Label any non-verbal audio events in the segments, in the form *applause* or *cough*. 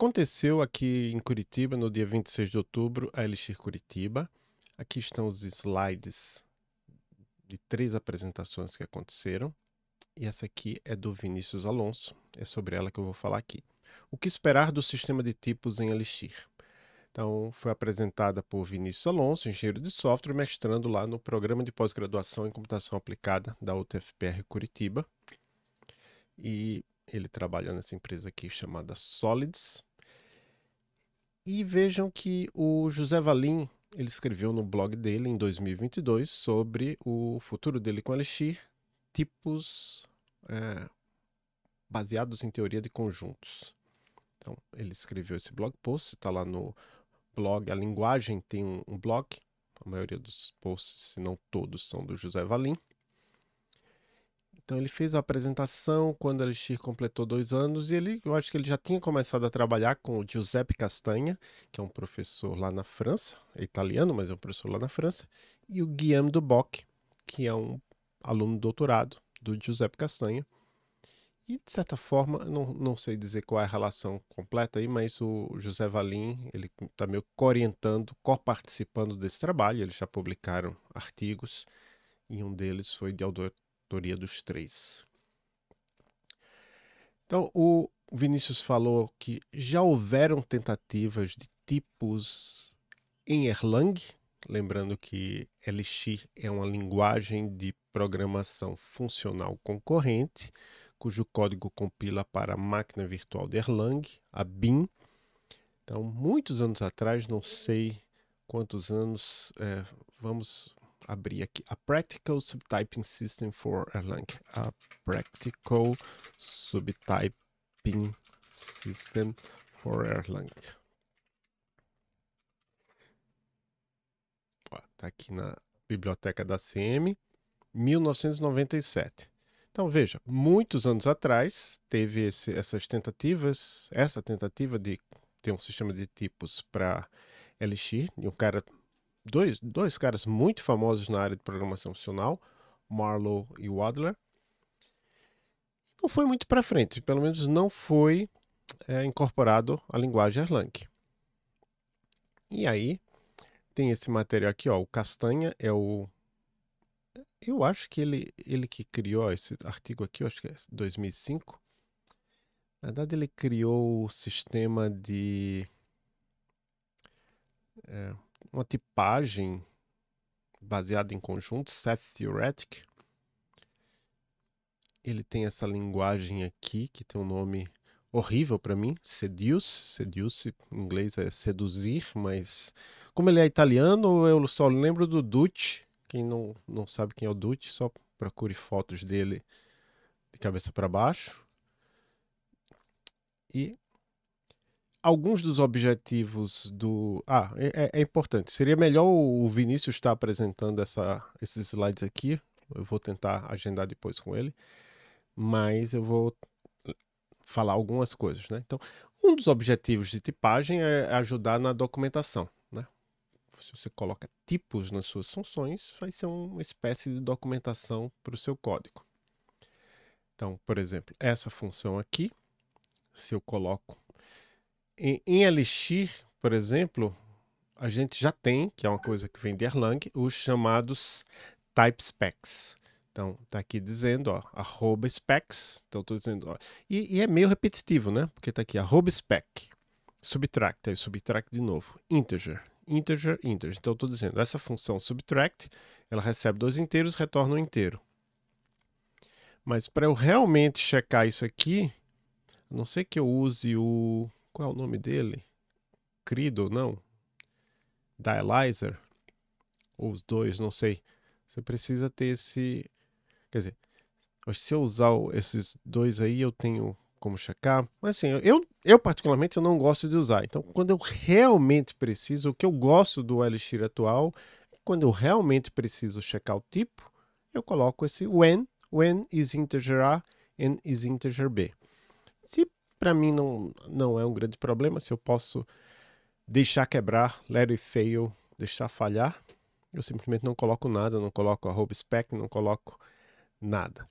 Aconteceu aqui em Curitiba, no dia 26 de outubro, a Elixir Curitiba. Aqui estão os slides de três apresentações que aconteceram. E essa aqui é do Vinícius Alonso. É sobre ela que eu vou falar aqui. O que esperar do sistema de tipos em Elixir? Então, foi apresentada por Vinícius Alonso, engenheiro de software, mestrando lá no Programa de Pós-Graduação em Computação Aplicada da UTFPR Curitiba. E ele trabalha nessa empresa aqui chamada Solids e vejam que o José Valim ele escreveu no blog dele em 2022 sobre o futuro dele com Elixir, tipos é, baseados em teoria de conjuntos. Então, ele escreveu esse blog post, está lá no blog. A linguagem tem um, um blog, a maioria dos posts, se não todos, são do José Valim. Então ele fez a apresentação quando Elixir completou dois anos e ele, eu acho que ele já tinha começado a trabalhar com o Giuseppe Castanha, que é um professor lá na França, é italiano, mas é um professor lá na França, e o Guillaume Duboc, que é um aluno de doutorado do Giuseppe Castanha. E, de certa forma, não, não sei dizer qual é a relação completa aí, mas o José Valim, ele está meio orientando, co-participando desse trabalho. Eles já publicaram artigos e um deles foi de autoria dos três. Então, o Vinícius falou que já houveram tentativas de tipos em Erlang, lembrando que Elixir é uma linguagem de programação funcional concorrente, cujo código compila para a máquina virtual de Erlang, a BIM. Então, muitos anos atrás, não sei quantos anos, é, vamos abrir aqui. A Practical Subtyping System for Erlang. A Practical Subtyping System for Erlang. Está tá aqui na biblioteca da CM, 1997. Então veja, muitos anos atrás teve esse, essas tentativas, essa tentativa de ter um sistema de tipos para Elixir, e um cara dois, dois caras muito famosos na área de programação funcional, Marlow e Wadler. Não foi muito para frente, pelo menos não foi é, incorporado a linguagem Erlang. E aí tem esse material aqui, ó, o Castanha é o eu acho que ele, ele que criou esse artigo aqui, acho que é 2005. Na verdade, ele criou o sistema de é, uma tipagem baseada em conjunto, set theoretic. Ele tem essa linguagem aqui que tem um nome horrível para mim, seduce, seduce em inglês é seduzir, mas como ele é italiano, eu só lembro do Ducci. Quem não, não sabe quem é o Ducci, só procure fotos dele de cabeça para baixo. E alguns dos objetivos do. Ah, é, é, é importante. Seria melhor o Vinícius estar apresentando essa, esses slides aqui. Eu vou tentar agendar depois com ele. Mas eu vou eh, falar algumas coisas, né? Então, um dos objetivos de tipagem é ajudar na documentação, né? Se você coloca tipos nas suas funções, vai ser uma espécie de documentação para o seu código. Então, por exemplo, essa função aqui, se eu coloco em Elixir, por exemplo, a gente já tem, que é uma coisa que vem de Erlang, os chamados type specs. Então, está aqui dizendo, ó, arroba specs. Então, estou dizendo, ó, e, e, é meio repetitivo, né? Porque está aqui arroba spec, subtract, aí subtract de novo, integer, integer, integer. Então, estou dizendo, essa função subtract, ela recebe dois inteiros, retorna um inteiro. Mas para eu realmente checar isso aqui, a não ser que eu use o qual é o nome dele? Credo, não? Dialyzer? Ou os dois, não sei. Você precisa ter esse. Quer dizer, se eu usar esses dois aí, eu tenho como checar. Mas assim, eu, eu particularmente eu não gosto de usar. Então, quando eu realmente preciso, o que eu gosto do Elixir atual, quando eu realmente preciso checar o tipo, eu coloco esse when, when is integer A and is integer B. Se para mim não, não é um grande problema. Se eu posso deixar quebrar, let it fail, deixar falhar, eu simplesmente não coloco nada, não coloco a spec, não coloco nada.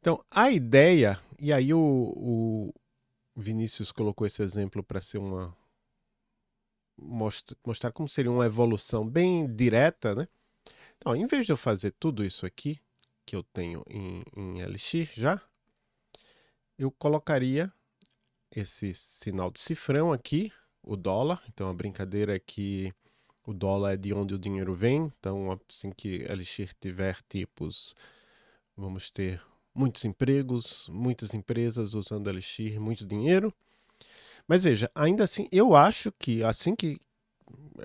Então, a ideia, e aí o, o Vinícius colocou esse exemplo para ser uma. mostrar como seria uma evolução bem direta, né? Então, em vez de eu fazer tudo isso aqui, que eu tenho em, em Elixir já, eu colocaria esse sinal de cifrão aqui, o dólar. Então a brincadeira é que o dólar é de onde o dinheiro vem. Então assim que Elixir tiver tipos, vamos ter muitos empregos, muitas empresas usando Elixir, muito dinheiro. Mas veja, ainda assim, eu acho que assim que.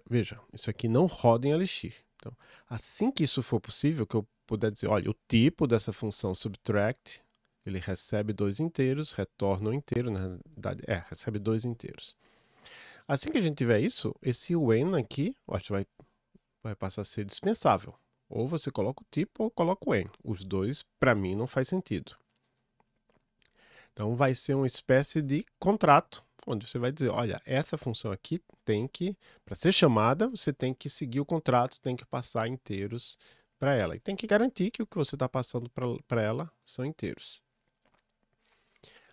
Veja, isso aqui não roda em Elixir. Então, assim que isso for possível, que eu puder dizer, olha, o tipo dessa função subtract ele recebe dois inteiros, retorna um inteiro, na verdade, é, recebe dois inteiros. Assim que a gente tiver isso, esse when aqui, acho que vai, vai passar a ser dispensável. Ou você coloca o tipo ou coloca o when. Os dois, para mim, não faz sentido. Então, vai ser uma espécie de contrato, onde você vai dizer, olha, essa função aqui tem que, para ser chamada, você tem que seguir o contrato, tem que passar inteiros para ela. E tem que garantir que o que você está passando para ela são inteiros.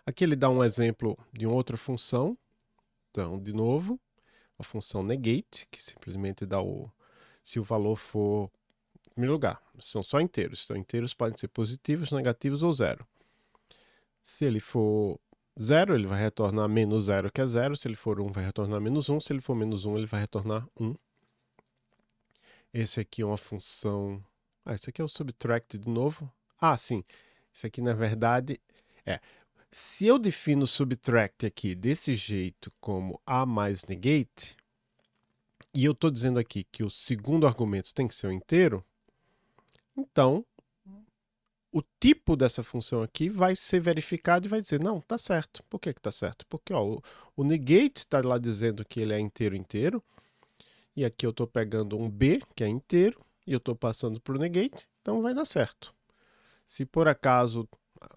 Aqui ele dá um exemplo de uma outra função. Então, de novo, a função negate, que simplesmente dá o. Se o valor for. Em primeiro lugar, são só inteiros. Então, inteiros podem ser positivos, negativos ou zero. Se ele for zero, ele vai retornar menos zero, que é zero. Se ele for um, vai retornar menos um. Se ele for menos um, ele vai retornar um. Esse aqui é uma função. Ah, esse aqui é o subtract de novo. Ah, sim. Isso aqui, na verdade, é. Se eu defino o subtract aqui desse jeito como A mais negate, e eu estou dizendo aqui que o segundo argumento tem que ser o inteiro, então o tipo dessa função aqui vai ser verificado e vai dizer, não, tá certo. Por que que tá certo? Porque ó, o, o negate está lá dizendo que ele é inteiro inteiro, e aqui eu estou pegando um B, que é inteiro, e eu estou passando para o negate, então vai dar certo. Se por acaso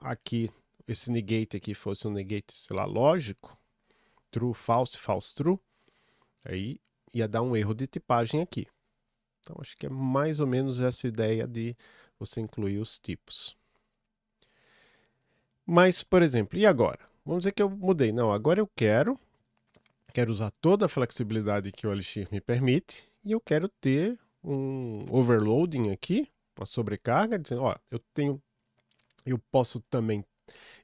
aqui esse negate aqui fosse um negate, sei lá, lógico, true, false, false, true, aí ia dar um erro de tipagem aqui. Então, acho que é mais ou menos essa ideia de você incluir os tipos. Mas, por exemplo, e agora? Vamos dizer que eu mudei. Não, agora eu quero, quero usar toda a flexibilidade que o Elixir me permite e eu quero ter um overloading aqui, uma sobrecarga, dizendo, ó, eu tenho, eu posso também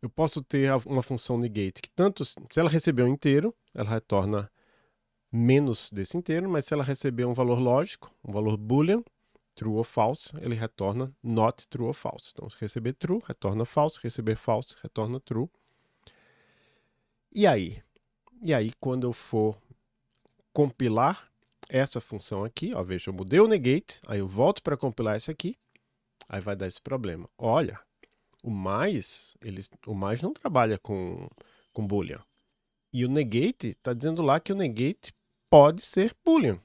eu posso ter uma função negate que tanto se ela receber um inteiro, ela retorna menos desse inteiro, mas se ela receber um valor lógico, um valor boolean, true ou false, ele retorna not true ou false. Então, se receber true, retorna false. receber false, retorna true. E aí? E aí, quando eu for compilar essa função aqui, ó, veja, eu mudei o negate, aí eu volto para compilar essa aqui, aí vai dar esse problema. Olha, o mais, eles, o mais não trabalha com, com Boolean. E o negate está dizendo lá que o negate pode ser Boolean.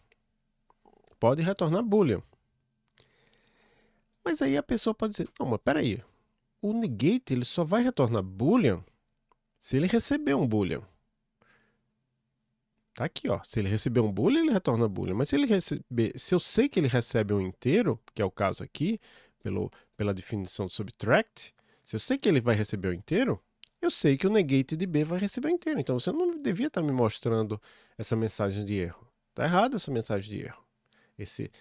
Pode retornar Boolean. Mas aí a pessoa pode dizer, não, mas peraí. O negate ele só vai retornar Boolean se ele receber um Boolean. Tá aqui, ó. Se ele receber um Boolean, ele retorna Boolean. Mas se ele receber. Se eu sei que ele recebe um inteiro, que é o caso aqui, pelo, pela definição subtract, se eu sei que ele vai receber o inteiro, eu sei que o negated B vai receber o inteiro. Então você não devia estar tá me mostrando essa mensagem de erro. Está errada essa mensagem de erro. Esse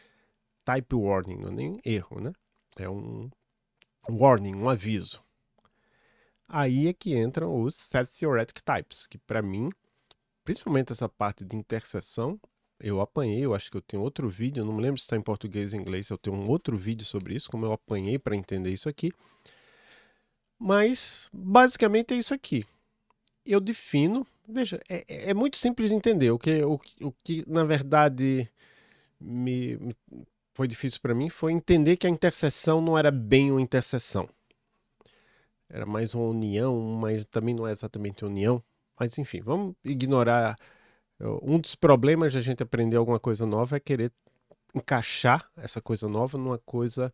type warning, não é nem erro, né? É um warning, um aviso. Aí é que entram os set theoretic types, que para mim, principalmente essa parte de interseção, eu apanhei, eu acho que eu tenho outro vídeo, não me lembro se está em português ou inglês, eu tenho um outro vídeo sobre isso, como eu apanhei para entender isso aqui. Mas basicamente é isso aqui. Eu defino, veja, é, é, é muito simples de entender. O que, o, o que na verdade me, me foi difícil para mim foi entender que a interseção não era bem uma interseção. Era mais uma união, mas também não é exatamente união. Mas enfim, vamos ignorar. Eh, um dos problemas de a gente aprender alguma coisa nova é querer encaixar essa coisa nova numa coisa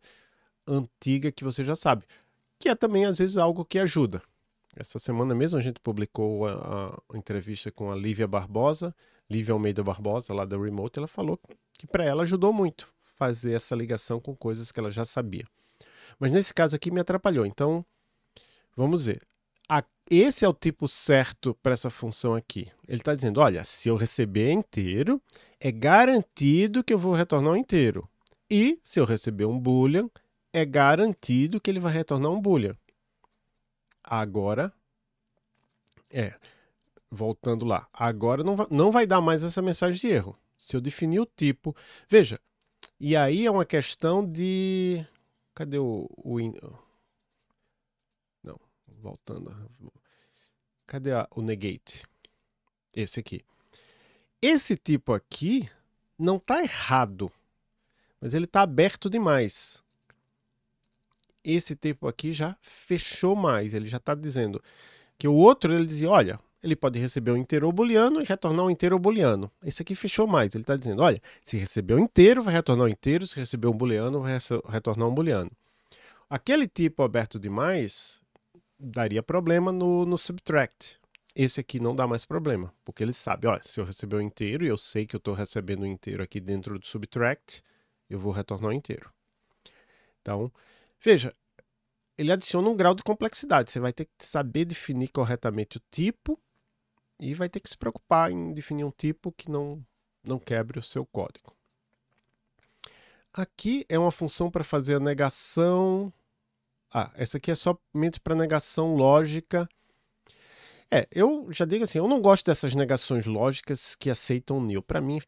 antiga que você já sabe que é também às vezes algo que ajuda. Essa semana mesmo a gente publicou a, a entrevista com a Lívia Barbosa, Lívia Almeida Barbosa, lá da Remote, ela falou que para ela ajudou muito fazer essa ligação com coisas que ela já sabia. Mas nesse caso aqui me atrapalhou, então vamos ver. A, esse é o tipo certo para essa função aqui. Ele está dizendo, olha, se eu receber inteiro, é garantido que eu vou retornar o inteiro. E se eu receber um boolean, é garantido que ele vai retornar um boolean. Agora, é, voltando lá, agora não vai, não vai dar mais essa mensagem de erro. Se eu definir o tipo, veja, e aí é uma questão de, cadê o, o não, voltando, cadê a, o negate? Esse aqui. Esse tipo aqui não está errado, mas ele está aberto demais esse tempo aqui já fechou mais. Ele já está dizendo que o outro, ele dizia, olha, ele pode receber um inteiro booleano e retornar um inteiro booleano. Esse aqui fechou mais. Ele está dizendo, olha, se recebeu um inteiro, vai retornar um inteiro. Se receber um booleano, vai retornar um booleano. Aquele tipo aberto demais daria problema no, no subtract. Esse aqui não dá mais problema, porque ele sabe, olha, se eu receber um inteiro e eu sei que eu estou recebendo um inteiro aqui dentro do subtract, eu vou retornar um inteiro. Então, Veja, ele adiciona um grau de complexidade. Você vai ter que saber definir corretamente o tipo e vai ter que se preocupar em definir um tipo que não, não quebre o seu código. Aqui é uma função para fazer a negação. Ah, essa aqui é somente para negação lógica. É, eu já digo assim, eu não gosto dessas negações lógicas que aceitam nil. Para mim,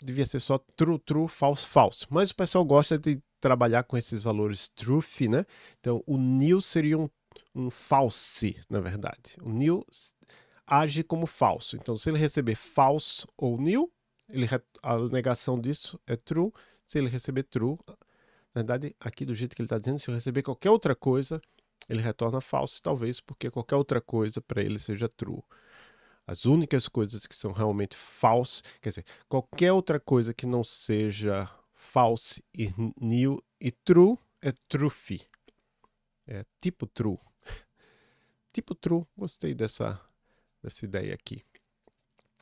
devia ser só true, true, falso, falso. Mas o pessoal gosta de trabalhar com esses valores truth, né? Então, o nil seria um, um false, na verdade. O nil age como falso. Então, se ele receber false ou nil, ele, a negação disso é true. Se ele receber true, na verdade, aqui do jeito que ele está dizendo, se eu receber qualquer outra coisa, ele retorna falso, talvez porque qualquer outra coisa para ele seja true. As únicas coisas que são realmente falsas, quer dizer, qualquer outra coisa que não seja false e new e true é truth. É tipo true. *laughs* tipo true. Gostei dessa, dessa ideia aqui.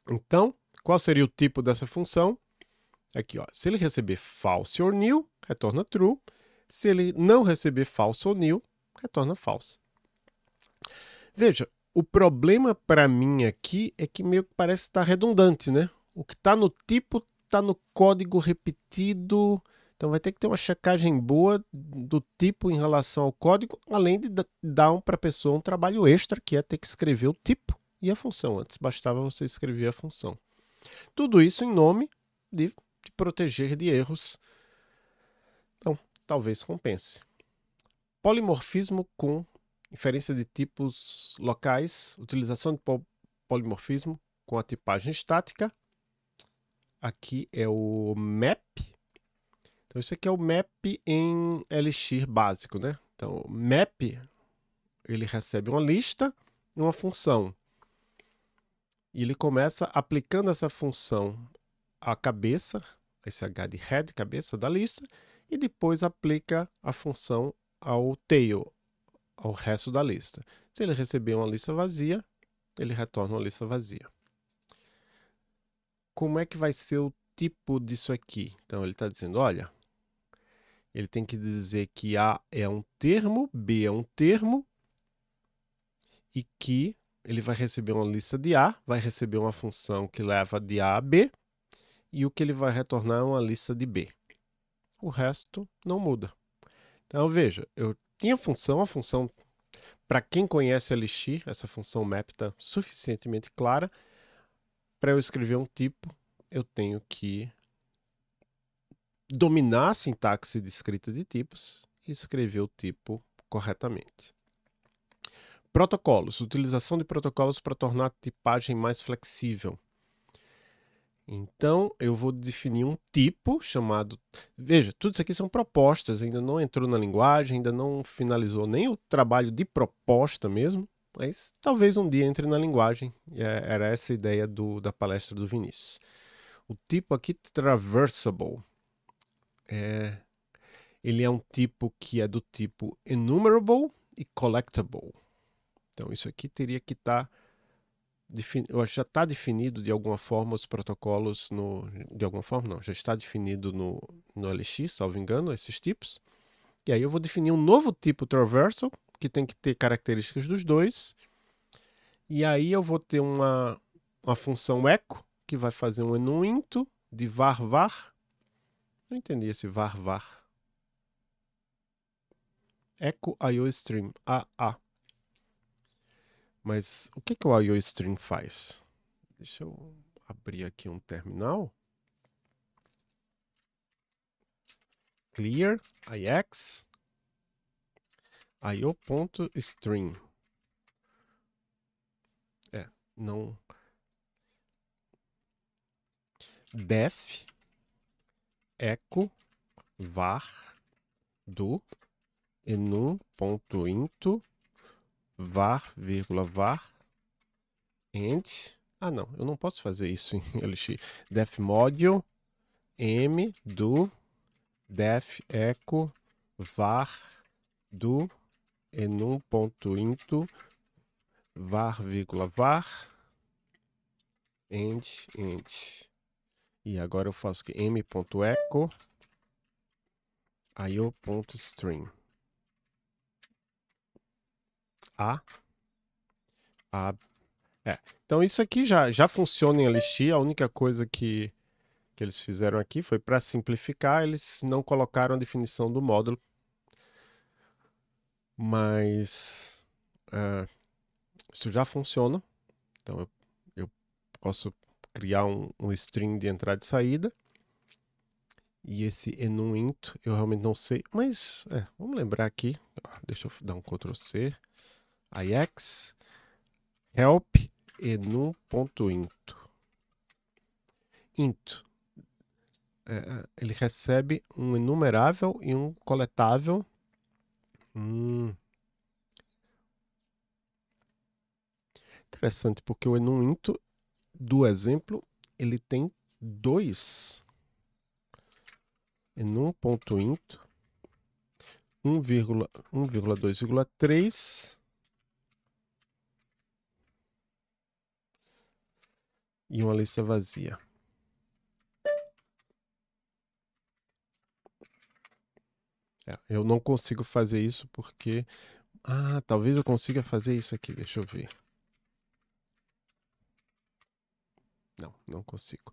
Então, qual seria o tipo dessa função? Aqui, ó. Se ele receber false ou new, retorna true. Se ele não receber false ou new, retorna false. Veja, o problema para mim aqui é que meio que parece estar tá redundante, né? O que está no tipo está no código repetido. Então vai ter que ter uma checagem boa do tipo em relação ao código, além de dar um, para a pessoa um trabalho extra, que é ter que escrever o tipo e a função. Antes bastava você escrever a função. Tudo isso em nome de proteger de erros. Então, talvez compense. Polimorfismo com inferência de tipos locais, utilização de polimorfismo com a tipagem estática Aqui é o map. Então, isso aqui é o map em Elixir básico, né? Então, map, ele recebe uma lista e uma função. E ele começa aplicando essa função à cabeça, esse H de head, cabeça da lista, e depois aplica a função ao tail, ao resto da lista. Se ele receber uma lista vazia, ele retorna uma lista vazia como é que vai ser o tipo disso aqui? Então ele está dizendo, olha, ele tem que dizer que A é um termo, B é um termo e que ele vai receber uma lista de A, vai receber uma função que leva de A a B e o que ele vai retornar é uma lista de B. O resto não muda. Então veja, eu tinha função, a função para quem conhece Elixir, essa função map está suficientemente clara para eu escrever um tipo, eu tenho que dominar a sintaxe de escrita de tipos e escrever o tipo corretamente. Protocolos, utilização de protocolos para tornar a tipagem mais flexível. Então, eu vou definir um tipo chamado. Veja, tudo isso aqui são propostas, ainda não entrou na linguagem, ainda não finalizou nem o trabalho de proposta mesmo mas talvez um dia entre na linguagem. É, era essa a ideia do, da palestra do Vinícius. O tipo aqui, traversable, é, ele é um tipo que é do tipo enumerable e collectible. Então, isso aqui teria que estar. Tá já está definido de alguma forma os protocolos no de alguma forma não já está definido no no LX salvo engano esses tipos e aí eu vou definir um novo tipo traversal que tem que ter características dos dois. E aí eu vou ter uma, uma função eco, que vai fazer um enuinto de var-var. Não entendi esse var-var. Echo IO Stream, AA. Mas o que, que o IO Stream faz? Deixa eu abrir aqui um terminal. Clear, IX io.stream. É, não. Def eco var do enum.into var, vírgula, var end Ah, não, eu não posso fazer isso em Elixir. *laughs* Def module m do def eco var do enum ponto var vírgula var end end e agora eu faço que m.echo io.stream a a é. Então isso aqui já, já funciona em Elixir, a única coisa que, que eles fizeram aqui foi para simplificar, eles não colocaram a definição do módulo mas ah, isso já funciona. Então eu, eu posso criar um, um, string de entrada e saída. E esse int eu realmente não sei. Mas é, vamos lembrar aqui. Ah, deixa eu dar um Ctrl C. Ajax help enum.int. Int. É, é, ele recebe um enumerável e um coletável Hum. Interessante, porque o Enuminto do exemplo, ele tem dois. Enum ponto into 1,2,3 e uma lista vazia. É, eu não consigo fazer isso porque. Ah, talvez eu consiga fazer isso aqui. Deixa eu ver. Não, não consigo.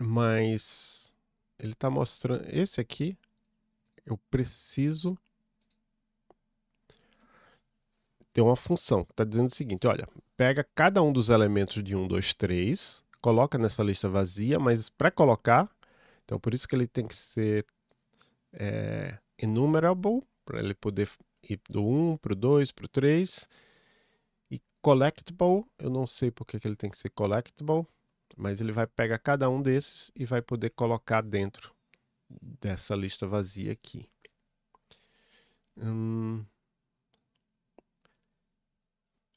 Mas ele está mostrando. Esse aqui eu preciso ter uma função. Está dizendo o seguinte: olha, pega cada um dos elementos de 1, 2, 3 coloca nessa lista vazia, mas para colocar, então por isso que ele tem que ser é, enumerable, para ele poder ir do 1 para o 2, para o 3. E collectible, eu não sei porque que ele tem que ser collectible, mas ele vai pegar cada um desses e vai poder colocar dentro dessa lista vazia aqui. Hum...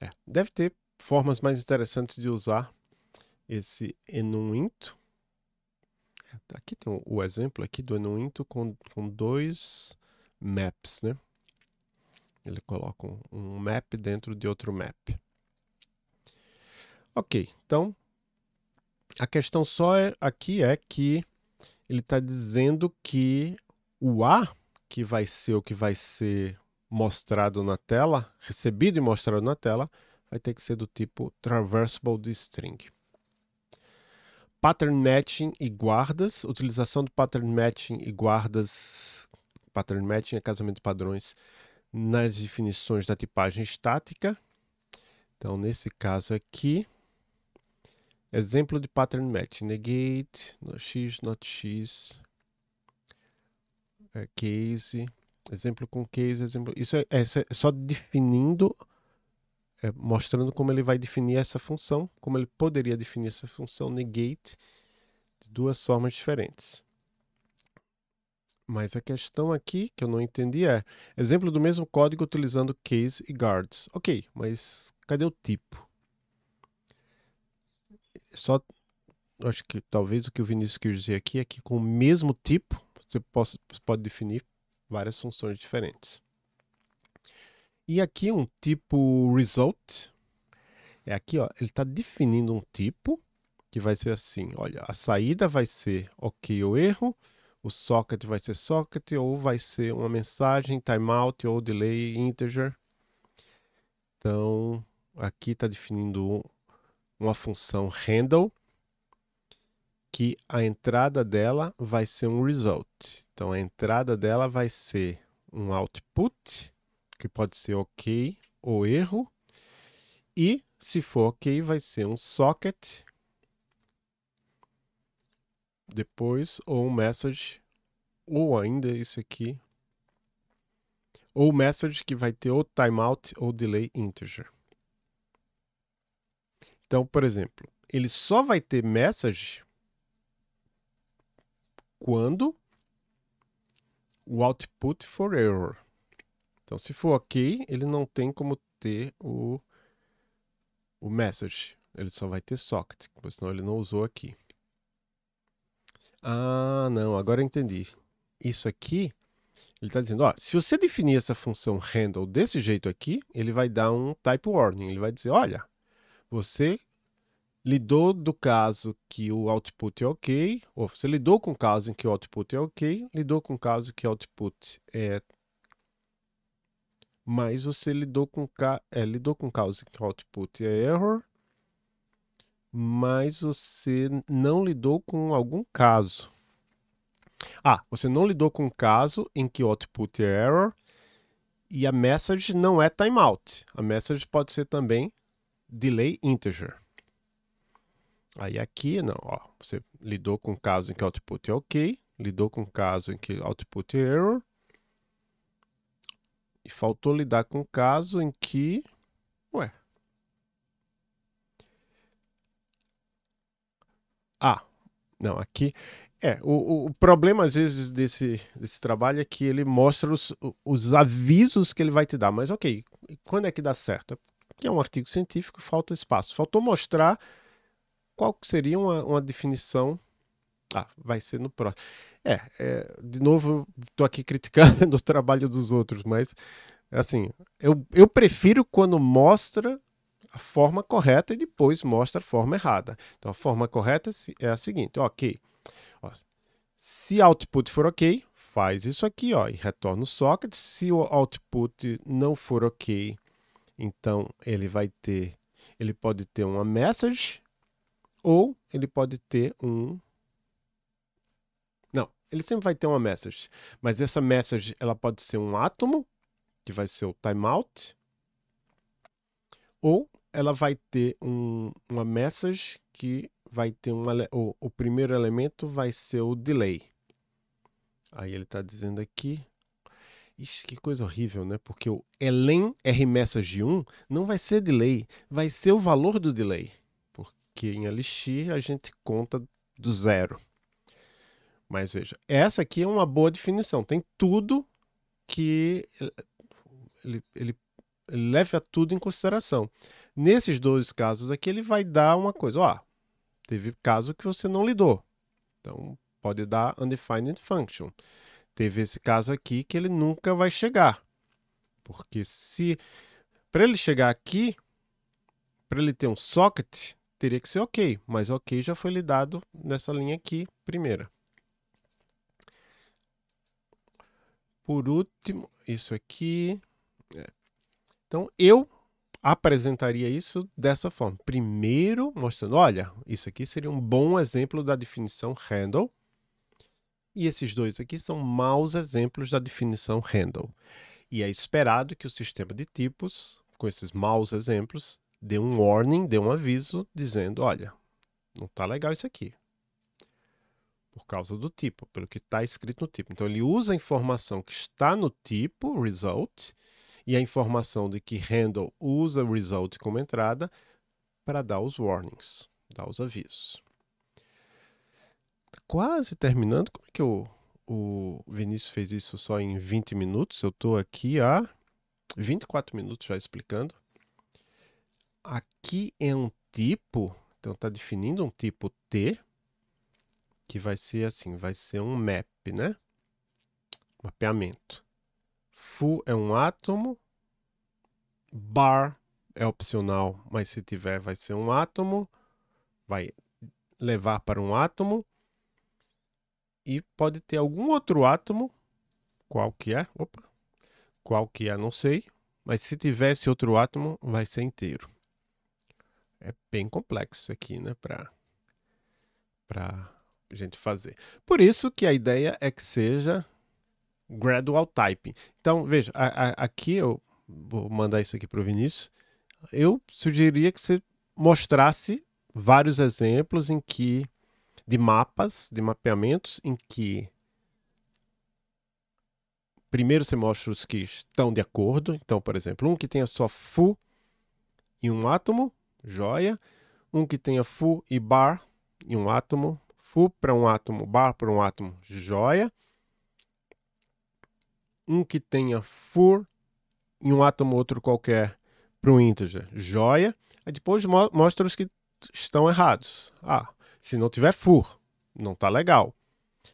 É, deve ter formas mais interessantes de usar esse enuinto. Tá, aqui tem o exemplo aqui do enuinto com, com dois maps, né? Ele coloca um, um map dentro de outro map. Ok, então a questão só é, aqui é que ele está dizendo que o A, que vai ser o que vai ser mostrado na tela, recebido e mostrado na tela, vai ter que ser do tipo traversable de string pattern matching e guardas, utilização do pattern matching e guardas, pattern matching é casamento de padrões nas definições da tipagem estática. Então, nesse caso aqui, exemplo de pattern matching, negate, no x, not x, é, case, exemplo com case, exemplo, isso é, é só definindo é, mostrando como ele vai definir essa função, como ele poderia definir essa função negate de duas formas diferentes. Mas a questão aqui que eu não entendi é: exemplo do mesmo código utilizando case e guards. Ok, mas cadê o tipo? Só acho que talvez o que o Vinícius quis dizer aqui é que com o mesmo tipo você pode, pode definir várias funções diferentes. E aqui um tipo result. É aqui, ó, ele está definindo um tipo que vai ser assim, olha, a saída vai ser ok ou erro, o socket vai ser socket ou vai ser uma mensagem, timeout ou delay integer. Então, aqui está definindo uma função handle que a entrada dela vai ser um result. Então, a entrada dela vai ser um output que pode ser ok ou erro. E se for ok, vai ser um socket depois ou um message ou ainda esse aqui ou message que vai ter ou timeout ou delay integer. Então, por exemplo, ele só vai ter message quando o output for error então, se for ok, ele não tem como ter o, o message. Ele só vai ter socket, pois senão ele não usou aqui. Ah, não, agora eu entendi. Isso aqui, ele está dizendo, ó, se você definir essa função handle desse jeito aqui, ele vai dar um type warning. Ele vai dizer, olha, você lidou do caso que o output é ok, ou você lidou com o caso em que o output é ok, lidou com o caso que o output é mas você lidou com, ca... é, lidou com causa que output é error, mas você não lidou com algum caso. Ah, você não lidou com um caso em que o output é error e a message não é timeout. A message pode ser também delay integer. Aí aqui, não, ó, você lidou com um caso em que o output é ok, lidou com um caso em que o output é error, e faltou lidar com o caso em que. Ué. Ah, não, aqui. É, o, o problema às vezes desse, desse trabalho é que ele mostra os, os avisos que ele vai te dar. Mas ok, quando é que dá certo? É porque é um artigo científico, falta espaço. Faltou mostrar qual seria uma, uma definição. Ah, vai ser no próximo. É, é de novo, estou aqui criticando *laughs* o trabalho dos outros, mas assim, eu, eu prefiro quando mostra a forma correta e depois mostra a forma errada. Então, a forma correta é a seguinte, ok. Ó, se output for ok, faz isso aqui, ó, e retorna o socket. Se o output não for ok, então ele vai ter, ele pode ter uma message ou ele pode ter um ele sempre vai ter uma message. Mas essa message, ela pode ser um átomo, que vai ser o timeout, ou ela vai ter um, uma message que vai ter um... O, o primeiro elemento vai ser o delay. Aí ele está dizendo aqui... Ixi, que coisa horrível, né? Porque o elen rmessage1 não vai ser delay, vai ser o valor do delay. Porque em Elixir a gente conta do zero. Mas veja, essa aqui é uma boa definição. Tem tudo que ele, ele, ele leva tudo em consideração. Nesses dois casos aqui, ele vai dar uma coisa. Ó, teve caso que você não lidou. Então, pode dar undefined function. Teve esse caso aqui que ele nunca vai chegar. Porque se para ele chegar aqui, para ele ter um socket, teria que ser ok, mas ok já foi lidado nessa linha aqui primeira. por último, isso aqui. É. Então, eu apresentaria isso dessa forma. Primeiro, mostrando, olha, isso aqui seria um bom exemplo da definição handle. E esses dois aqui são maus exemplos da definição handle. E é esperado que o sistema de tipos, com esses maus exemplos, dê um warning, dê um aviso, dizendo, olha, não está legal isso aqui por causa do tipo, pelo que está escrito no tipo. Então, ele usa a informação que está no tipo, result, e a informação de que handle usa result como entrada para dar os warnings, dar os avisos. Tá quase terminando. Como é que o, o Vinícius fez isso só em 20 minutos? Eu estou aqui há 24 minutos já explicando. Aqui é um tipo, então está definindo um tipo T que vai ser assim, vai ser um map, né? Mapeamento. Fu é um átomo, bar é opcional, mas se tiver vai ser um átomo, vai levar para um átomo e pode ter algum outro átomo, qual que é? Opa. Qual que é, não sei, mas se tivesse outro átomo, vai ser inteiro. É bem complexo aqui, né, para para gente fazer. Por isso que a ideia é que seja gradual typing. Então, veja, a, a, aqui eu vou mandar isso aqui para o Vinícius. Eu sugeriria que você mostrasse vários exemplos em que de mapas, de mapeamentos em que primeiro você mostra os que estão de acordo. Então, por exemplo, um que tenha só fu e um átomo, joia. Um que tenha fu e bar e um átomo, Fu para um átomo, Bar para um átomo, joia. Um que tenha Fur e um átomo outro qualquer para um integer, joia. Aí depois mo mostra os que estão errados. Ah, se não tiver Fur, não tá legal.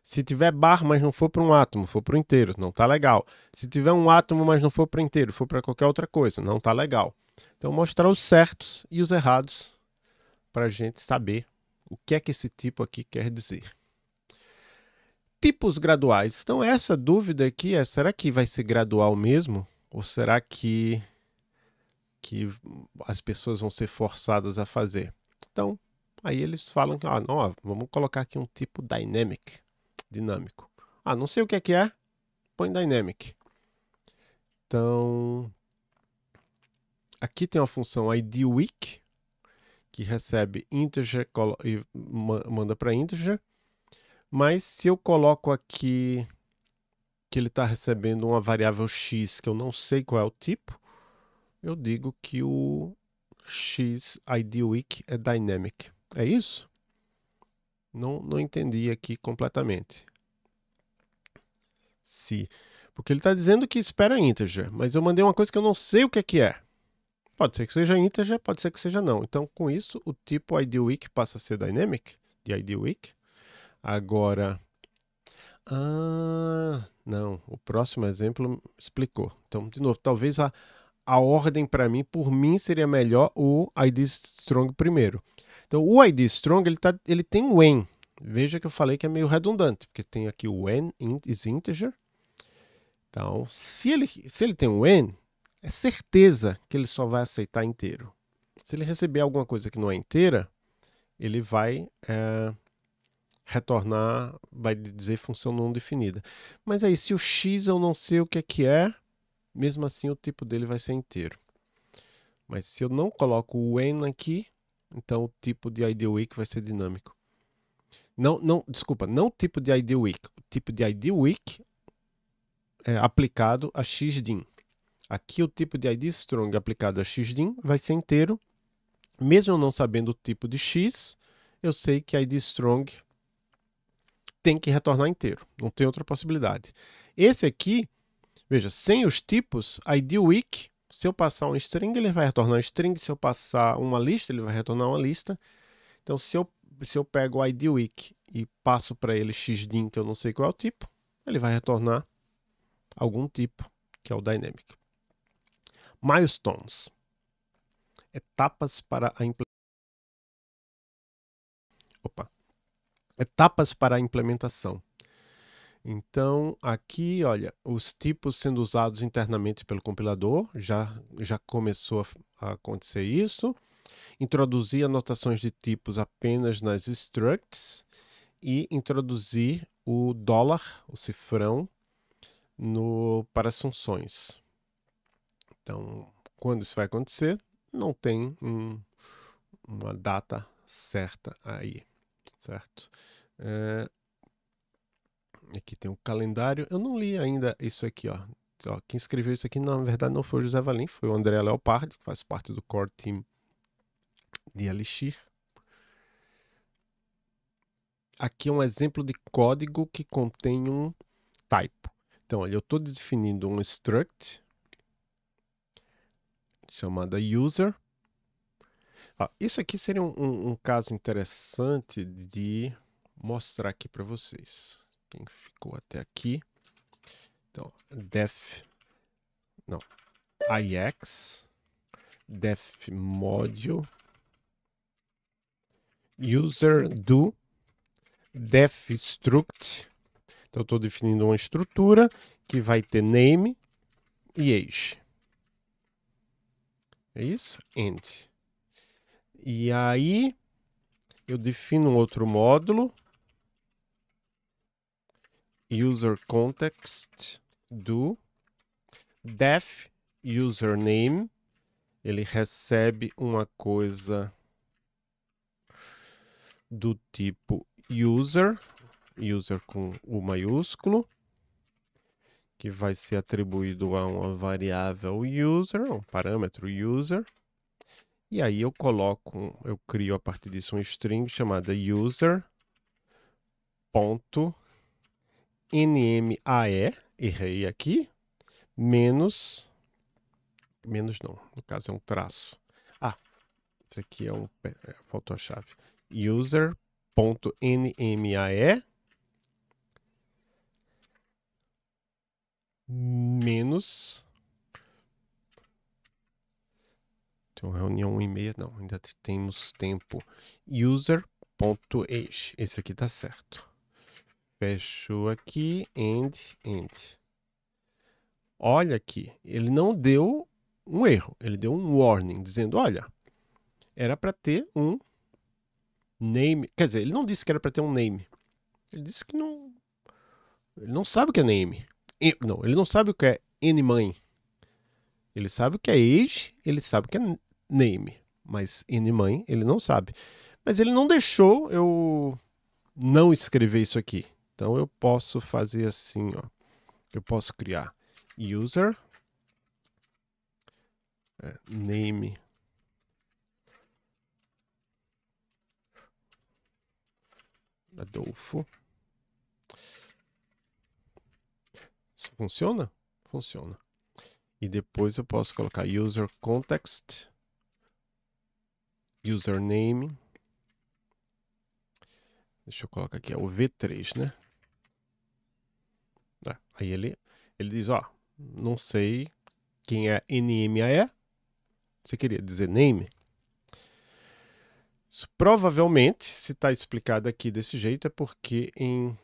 Se tiver bar, mas não for para um átomo, for para o inteiro, não tá legal. Se tiver um átomo, mas não for para o inteiro, for para qualquer outra coisa, não tá legal. Então mostrar os certos e os errados para a gente saber o que é que esse tipo aqui quer dizer? Tipos graduais. Então, essa dúvida aqui é: será que vai ser gradual mesmo? Ou será que, que as pessoas vão ser forçadas a fazer? Então, aí eles falam que, ah, não, vamos colocar aqui um tipo dynamic, dinâmico. Ah, não sei o que é que é, põe dynamic. Então, aqui tem uma função id week que recebe integer e manda para integer. Mas se eu coloco aqui que ele está recebendo uma variável x que eu não sei qual é o tipo, eu digo que o x ID é dynamic. É isso? Não, não entendi aqui completamente. Se, porque ele está dizendo que espera integer, mas eu mandei uma coisa que eu não sei o que é. Que é. Pode ser que seja integer, pode ser que seja não. Então, com isso, o tipo ID week passa a ser dynamic, de ID week Agora, ah, não, o próximo exemplo explicou. Então, de novo, talvez a, a ordem para mim, por mim, seria melhor o ID strong primeiro. Então, o ID strong, ele, tá, ele tem when. Veja que eu falei que é meio redundante, porque tem aqui o when is integer. Então, se ele, se ele tem um when, é certeza que ele só vai aceitar inteiro. Se ele receber alguma coisa que não é inteira, ele vai é, retornar, vai dizer função não definida. Mas aí, se o x eu não sei o que é que é, mesmo assim o tipo dele vai ser inteiro. Mas se eu não coloco o n aqui, então o tipo de ID vai ser dinâmico. Não, não, desculpa, não o tipo de ID o tipo de ID é aplicado a xdim. Aqui o tipo de id strong aplicado a xdim vai ser inteiro. Mesmo eu não sabendo o tipo de x, eu sei que id strong tem que retornar inteiro. Não tem outra possibilidade. Esse aqui, veja, sem os tipos, id weak, se eu passar um string, ele vai retornar um string. Se eu passar uma lista, ele vai retornar uma lista. Então, se eu, se eu pego o id weak e passo para ele xdim, que eu não sei qual é o tipo, ele vai retornar algum tipo, que é o dynamic. Milestones. Etapas para a implementação. Opa. Etapas para a implementação. Então, aqui, olha, os tipos sendo usados internamente pelo compilador, já, já começou a, a acontecer isso. Introduzir anotações de tipos apenas nas structs e introduzir o dólar, o cifrão, no, para as funções. Então, quando isso vai acontecer, não tem um, uma data certa aí, certo? É, aqui tem o um calendário. Eu não li ainda isso aqui, ó. ó. Quem escreveu isso aqui, na verdade, não foi o José Valim, foi o André Leopardi, que faz parte do core team de Elixir. Aqui é um exemplo de código que contém um typo. Então, olha, eu estou definindo um struct chamada user. Ah, isso aqui seria um, um, um caso interessante de mostrar aqui para vocês. Quem ficou até aqui. Então, def, não, ix, def module, user do, def struct. Então, estou definindo uma estrutura que vai ter name e age. É isso? end. E aí, eu defino um outro módulo. User context do def username. Ele recebe uma coisa do tipo user, user com U maiúsculo, que vai ser atribuído a uma variável user, um parâmetro user. E aí eu coloco, eu crio a partir disso um string chamada user ponto nmae, errei aqui, menos, menos não, no caso é um traço. Ah, isso aqui é um, é, faltou a chave. user.nmae menos. Então, reunião 1 e meia, não, ainda temos tempo. User.age, esse aqui tá certo. Fechou aqui, end, end. Olha aqui, ele não deu um erro, ele deu um warning, dizendo, olha, era para ter um name, quer dizer, ele não disse que era para ter um name. Ele disse que não, ele não sabe o que é name. Não, ele não sabe o que é N-mãe. Ele sabe o que é age, ele sabe o que é name. Mas N-mãe ele não sabe. Mas ele não deixou eu não escrever isso aqui. Então eu posso fazer assim, ó. Eu posso criar user é, name Adolfo isso funciona? Funciona. E depois eu posso colocar user context, username. Deixa eu colocar aqui, é o V3, né? Ah, aí ele, ele diz, ó, não sei quem é NMAE. Você queria dizer name? Isso, provavelmente, se está explicado aqui desse jeito, é porque em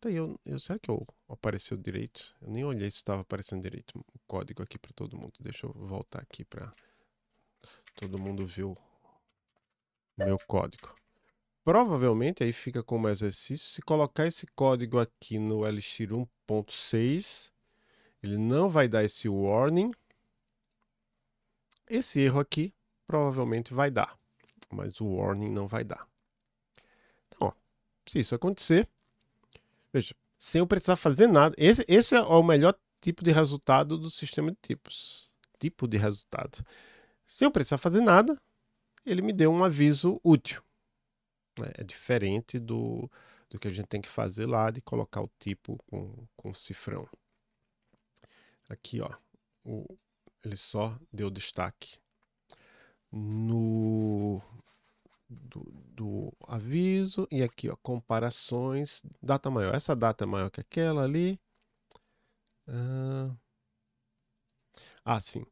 Tá, eu, eu, será que eu apareceu direito? Eu nem olhei se estava aparecendo direito o código aqui para todo mundo. Deixa eu voltar aqui para todo mundo ver o meu código. Provavelmente aí fica como exercício, se colocar esse código aqui no Elixir 1.6, ele não vai dar esse warning. Esse erro aqui provavelmente vai dar, mas o warning não vai dar. Então, ó, se isso acontecer, Veja, sem eu precisar fazer nada. Esse, esse é o melhor tipo de resultado do sistema de tipos. Tipo de resultado. Sem eu precisar fazer nada, ele me deu um aviso útil. Né? É diferente do, do que a gente tem que fazer lá de colocar o tipo com, com cifrão. Aqui, ó, o, ele só deu destaque no do, do aviso e aqui, ó, comparações, data maior. Essa data é maior que aquela ali. Ah, ah sim.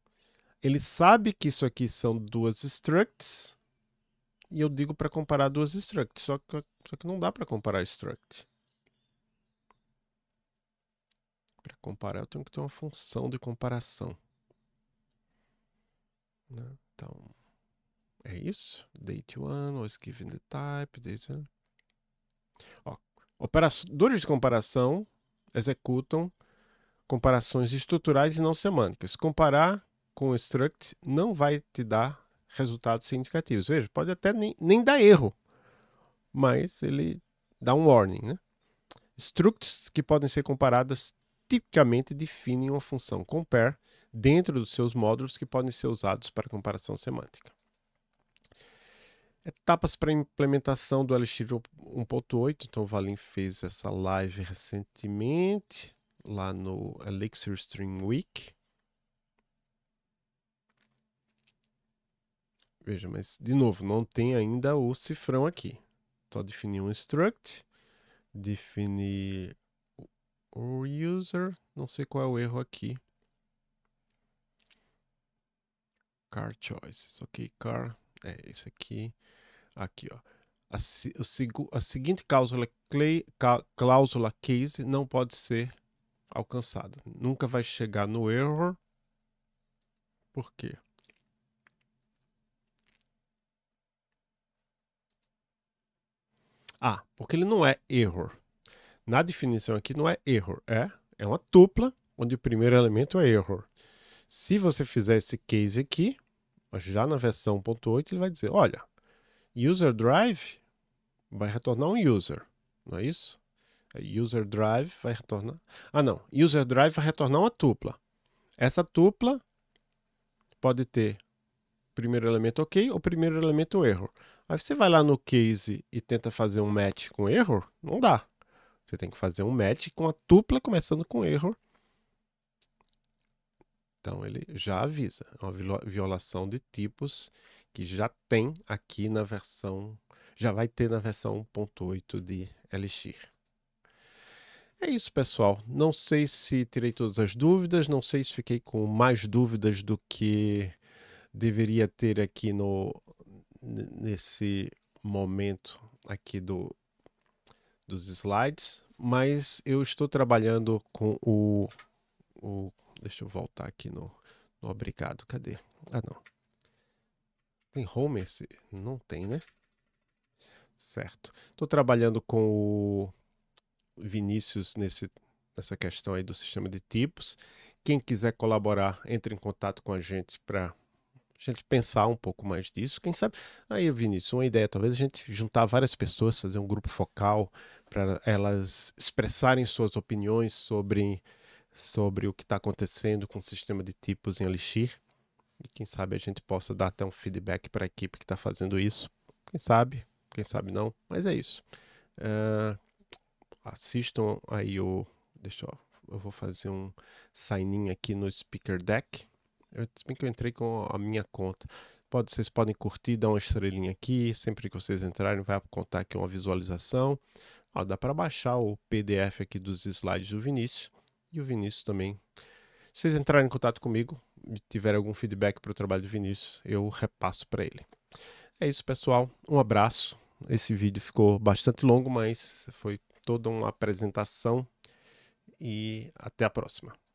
Ele sabe que isso aqui são duas structs e eu digo para comparar duas structs, só que, só que não dá para comparar struct. Para comparar, eu tenho que ter uma função de comparação. Né? Então, é isso? Date one, always given the type, date one. Ó, operadores de comparação executam comparações estruturais e não semânticas. Comparar com o struct não vai te dar resultados significativos. Veja, pode até nem, nem dar erro, mas ele dá um warning. Né? Structs que podem ser comparadas tipicamente definem uma função compare dentro dos seus módulos que podem ser usados para comparação semântica. Etapas para implementação do Elixir 1.8. Então, o Valim fez essa live recentemente lá no Elixir Stream Week. Veja, mas de novo, não tem ainda o cifrão aqui. Só definir um struct, definir o user, não sei qual é o erro aqui. Car choices, ok, car, é esse aqui. Aqui, ó. A, o, a seguinte cláusula, Clay, cláusula case não pode ser alcançada. Nunca vai chegar no error. Por quê? Ah, porque ele não é error. Na definição aqui não é error, é, é uma tupla onde o primeiro elemento é error. Se você fizer esse case aqui, já na versão 1.8, ele vai dizer, olha, user drive vai retornar um user, não é isso? É, user drive vai retornar. Ah, não. User drive vai retornar uma tupla. Essa tupla pode ter primeiro elemento ok ou primeiro elemento erro. Aí você vai lá no case e tenta fazer um match com erro, não dá. Você tem que fazer um match com a tupla começando com erro. Então ele já avisa, é uma violação de tipos que já tem aqui na versão, já vai ter na versão 1.8 de Elixir. É isso, pessoal. Não sei se tirei todas as dúvidas, não sei se fiquei com mais dúvidas do que deveria ter aqui no nesse momento aqui do dos slides, mas eu estou trabalhando com o, o deixa eu voltar aqui no, no obrigado, cadê? Ah, não. Tem home esse? Não tem, né? Certo. Estou trabalhando com o Vinícius nesse, nessa questão aí do sistema de tipos. Quem quiser colaborar, entre em contato com a gente para a gente pensar um pouco mais disso. Quem sabe, aí Vinícius, uma ideia, talvez a gente juntar várias pessoas, fazer um grupo focal para elas expressarem suas opiniões sobre, sobre o que está acontecendo com o sistema de tipos em Elixir e quem sabe a gente possa dar até um feedback para a equipe que está fazendo isso. Quem sabe, quem sabe não, mas é isso. Uh, assistam aí o. Deixa eu. Eu vou fazer um sign-in aqui no Speaker Deck. Eu, bem que eu entrei com a minha conta. Pode, vocês podem curtir, dar uma estrelinha aqui. Sempre que vocês entrarem, vai contar aqui uma visualização. Ó, dá para baixar o PDF aqui dos slides do Vinícius. E o Vinícius também. Se vocês entrarem em contato comigo, tiver algum feedback para o trabalho do Vinícius, eu repasso para ele. É isso, pessoal. Um abraço. Esse vídeo ficou bastante longo, mas foi toda uma apresentação. E até a próxima.